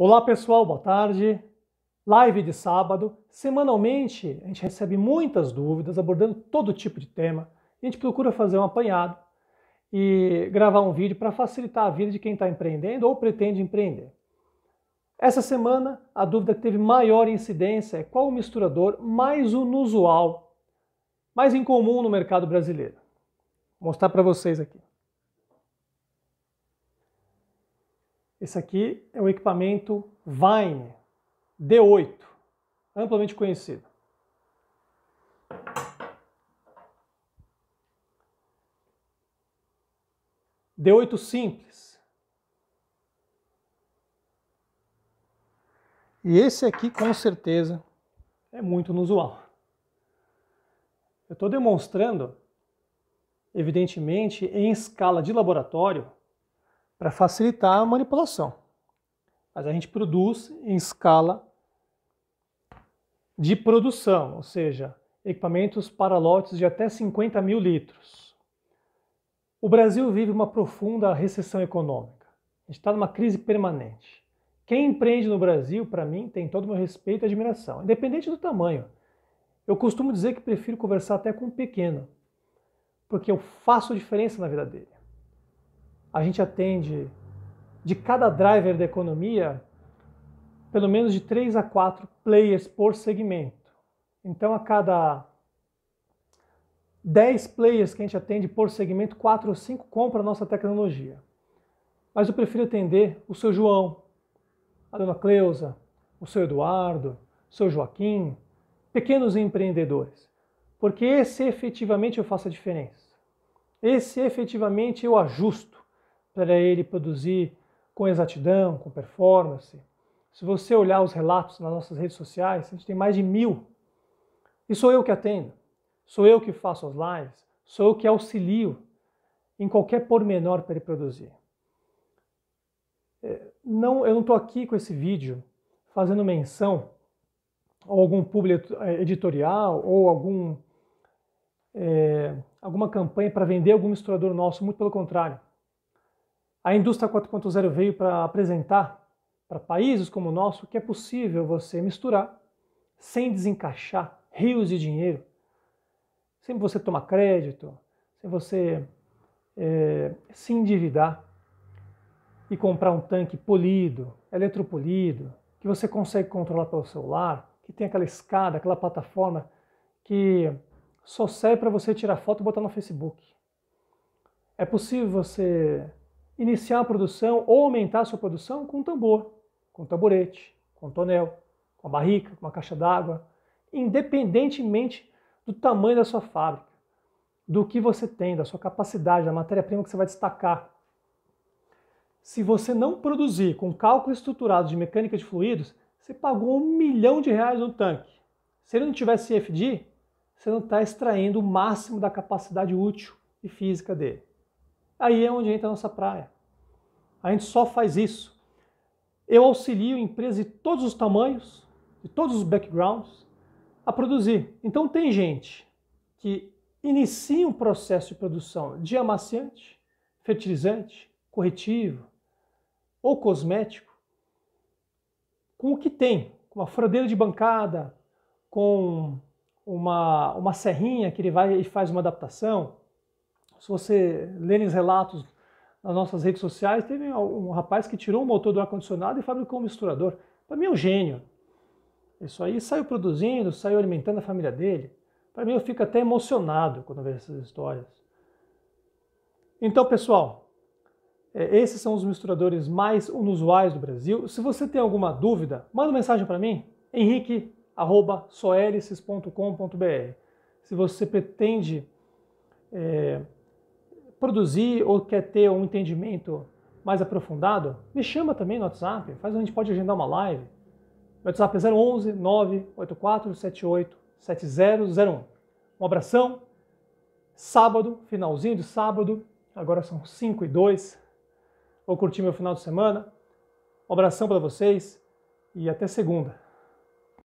Olá pessoal, boa tarde. Live de sábado. Semanalmente a gente recebe muitas dúvidas abordando todo tipo de tema. A gente procura fazer um apanhado e gravar um vídeo para facilitar a vida de quem está empreendendo ou pretende empreender. Essa semana a dúvida que teve maior incidência é qual o misturador mais inusual, mais incomum no mercado brasileiro. Vou mostrar para vocês aqui. Esse aqui é o equipamento Vine D8, amplamente conhecido. D8 simples. E esse aqui, com certeza, é muito inusual. Eu estou demonstrando, evidentemente, em escala de laboratório, para facilitar a manipulação. Mas a gente produz em escala de produção, ou seja, equipamentos para lotes de até 50 mil litros. O Brasil vive uma profunda recessão econômica. A gente está numa crise permanente. Quem empreende no Brasil, para mim, tem todo o meu respeito e admiração, independente do tamanho. Eu costumo dizer que prefiro conversar até com um pequeno, porque eu faço diferença na vida dele a gente atende de cada driver da economia pelo menos de 3 a 4 players por segmento. Então a cada 10 players que a gente atende por segmento, 4 ou 5 compram a nossa tecnologia. Mas eu prefiro atender o seu João, a dona Cleusa, o seu Eduardo, o seu Joaquim, pequenos empreendedores. Porque esse efetivamente eu faço a diferença. Esse efetivamente eu ajusto para ele produzir com exatidão, com performance. Se você olhar os relatos nas nossas redes sociais, a gente tem mais de mil. E sou eu que atendo, sou eu que faço as lives, sou eu que auxilio em qualquer pormenor para ele produzir. É, não, eu não estou aqui com esse vídeo fazendo menção a algum público é, editorial ou algum, é, alguma campanha para vender algum misturador nosso, muito pelo contrário. A indústria 4.0 veio para apresentar para países como o nosso que é possível você misturar sem desencaixar rios de dinheiro, sem você tomar crédito, sem você é, se endividar e comprar um tanque polido, eletropolido, que você consegue controlar pelo celular, que tem aquela escada, aquela plataforma que só serve para você tirar foto e botar no Facebook. É possível você iniciar a produção ou aumentar a sua produção com um tambor, com um tamborete, com um tonel, com uma barrica, com uma caixa d'água, independentemente do tamanho da sua fábrica, do que você tem, da sua capacidade, da matéria-prima que você vai destacar. Se você não produzir com cálculo estruturado de mecânica de fluidos, você pagou um milhão de reais no tanque. Se ele não tivesse CFD, você não está extraindo o máximo da capacidade útil e física dele. Aí é onde entra a nossa praia. A gente só faz isso. Eu auxilio empresas de todos os tamanhos, de todos os backgrounds, a produzir. Então tem gente que inicia um processo de produção de amaciante, fertilizante, corretivo ou cosmético com o que tem, com uma furadeira de bancada, com uma, uma serrinha que ele vai e faz uma adaptação, se você lê os relatos nas nossas redes sociais, teve um rapaz que tirou o motor do ar-condicionado e fabricou um misturador. Para mim é um gênio. Isso aí saiu produzindo, saiu alimentando a família dele. Para mim eu fico até emocionado quando vejo essas histórias. Então, pessoal, é, esses são os misturadores mais inusuais do Brasil. Se você tem alguma dúvida, manda uma mensagem para mim, henrique.soelices.com.br. Se você pretende é, produzir ou quer ter um entendimento mais aprofundado, me chama também no WhatsApp, faz a gente pode agendar uma live. Meu WhatsApp é 011 984 7001. Um abração. Sábado, finalzinho de sábado, agora são 5 e 2. Vou curtir meu final de semana. Um abração para vocês e até segunda.